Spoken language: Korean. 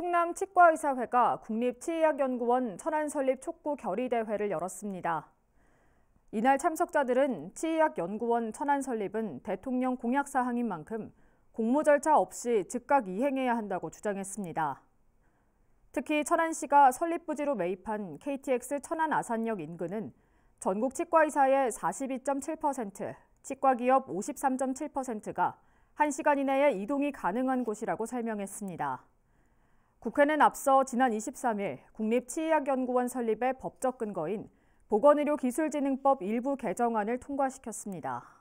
충남 치과의사회가 국립치의학연구원 천안 설립 촉구 결의대회를 열었습니다. 이날 참석자들은 치의학연구원 천안 설립은 대통령 공약 사항인 만큼 공모 절차 없이 즉각 이행해야 한다고 주장했습니다. 특히 천안시가 설립부지로 매입한 KTX 천안 아산역 인근은 전국 치과의사의 42.7%, 치과기업 53.7%가 1시간 이내에 이동이 가능한 곳이라고 설명했습니다. 국회는 앞서 지난 23일 국립치의학연구원 설립의 법적 근거인 보건의료기술진흥법 일부 개정안을 통과시켰습니다.